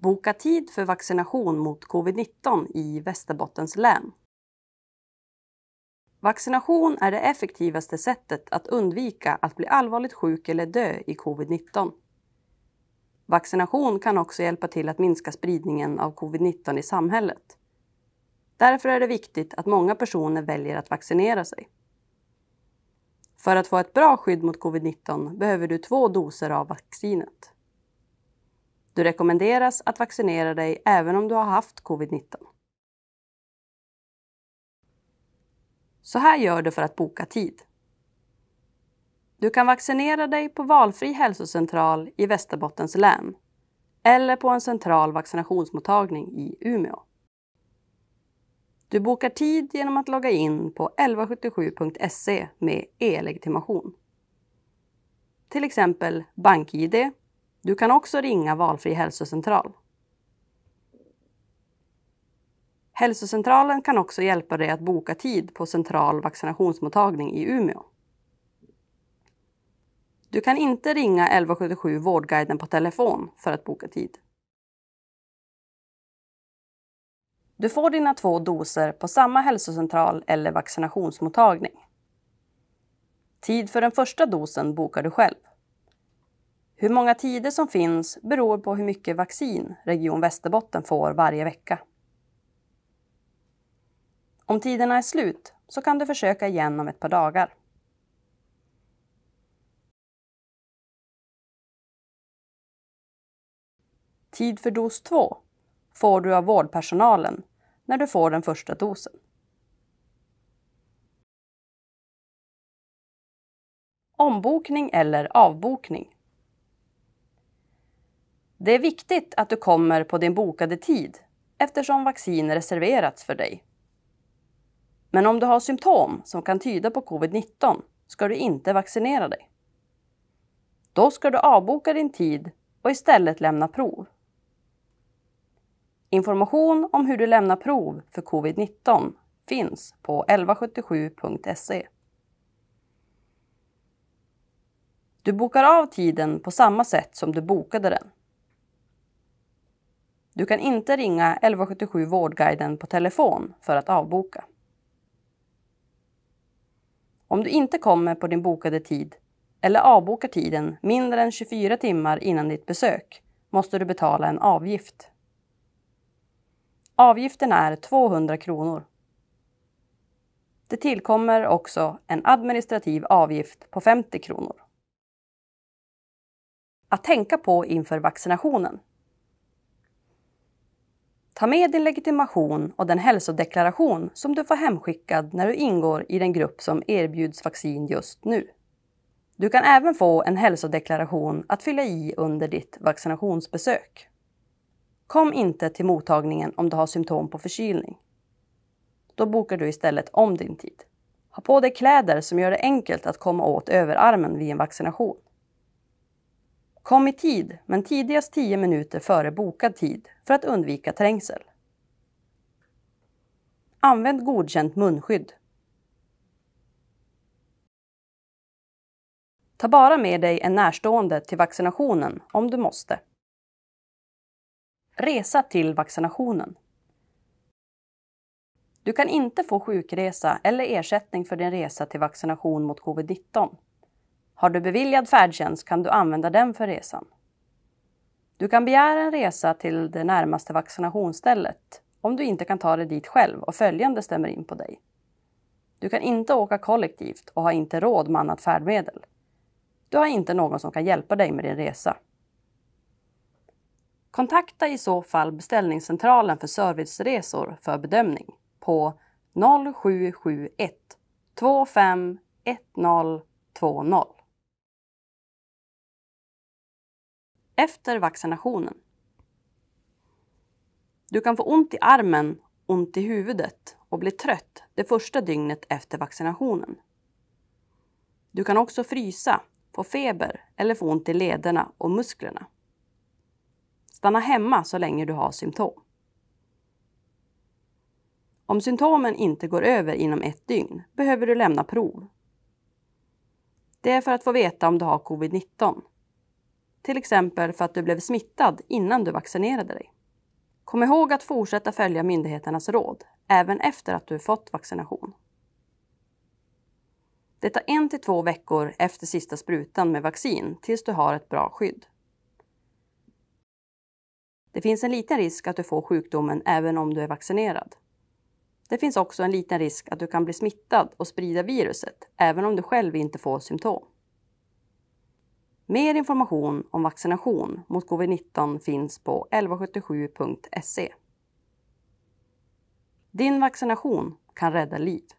Boka tid för vaccination mot covid-19 i Västerbottens län. Vaccination är det effektivaste sättet att undvika att bli allvarligt sjuk eller dö i covid-19. Vaccination kan också hjälpa till att minska spridningen av covid-19 i samhället. Därför är det viktigt att många personer väljer att vaccinera sig. För att få ett bra skydd mot covid-19 behöver du två doser av vaccinet. Du rekommenderas att vaccinera dig även om du har haft covid-19. Så här gör du för att boka tid. Du kan vaccinera dig på valfri hälsocentral i Västerbottens län eller på en central vaccinationsmottagning i Umeå. Du bokar tid genom att logga in på 1177.se med e-legitimation. Till exempel BankID du kan också ringa valfri hälsocentral. Hälsocentralen kan också hjälpa dig att boka tid på central vaccinationsmottagning i Umeå. Du kan inte ringa 1177 Vårdguiden på telefon för att boka tid. Du får dina två doser på samma hälsocentral eller vaccinationsmottagning. Tid för den första dosen bokar du själv. Hur många tider som finns beror på hur mycket vaccin Region Västerbotten får varje vecka. Om tiderna är slut så kan du försöka igen om ett par dagar. Tid för dos 2 får du av vårdpersonalen när du får den första dosen. Ombokning eller avbokning det är viktigt att du kommer på din bokade tid eftersom vaccin reserverats för dig. Men om du har symptom som kan tyda på covid-19 ska du inte vaccinera dig. Då ska du avboka din tid och istället lämna prov. Information om hur du lämnar prov för covid-19 finns på 1177.se. Du bokar av tiden på samma sätt som du bokade den. Du kan inte ringa 1177 Vårdguiden på telefon för att avboka. Om du inte kommer på din bokade tid eller avbokar tiden mindre än 24 timmar innan ditt besök måste du betala en avgift. Avgiften är 200 kronor. Det tillkommer också en administrativ avgift på 50 kronor. Att tänka på inför vaccinationen Ta med din legitimation och den hälsodeklaration som du får hemskickad när du ingår i den grupp som erbjuds vaccin just nu. Du kan även få en hälsodeklaration att fylla i under ditt vaccinationsbesök. Kom inte till mottagningen om du har symptom på förkylning. Då bokar du istället om din tid. Ha på dig kläder som gör det enkelt att komma åt överarmen vid en vaccination. Kom i tid, men tidigast 10 minuter före bokad tid för att undvika trängsel. Använd godkänt munskydd. Ta bara med dig en närstående till vaccinationen om du måste. Resa till vaccinationen. Du kan inte få sjukresa eller ersättning för din resa till vaccination mot covid-19 har du beviljad färdtjänst kan du använda den för resan. Du kan begära en resa till det närmaste vaccinationsstället om du inte kan ta dig dit själv och följande stämmer in på dig. Du kan inte åka kollektivt och har inte råd med annat färdmedel. Du har inte någon som kan hjälpa dig med din resa. Kontakta i så fall beställningscentralen för serviceresor för bedömning på 0771 25 10 20. efter vaccinationen. Du kan få ont i armen, ont i huvudet och bli trött det första dygnet efter vaccinationen. Du kan också frysa, få feber eller få ont i lederna och musklerna. Stanna hemma så länge du har symptom. Om symptomen inte går över inom ett dygn behöver du lämna prov. Det är för att få veta om du har covid-19 till exempel för att du blev smittad innan du vaccinerade dig. Kom ihåg att fortsätta följa myndigheternas råd, även efter att du fått vaccination. Det tar en till två veckor efter sista sprutan med vaccin tills du har ett bra skydd. Det finns en liten risk att du får sjukdomen även om du är vaccinerad. Det finns också en liten risk att du kan bli smittad och sprida viruset även om du själv inte får symptom. Mer information om vaccination mot covid-19 finns på 1177.se. Din vaccination kan rädda liv.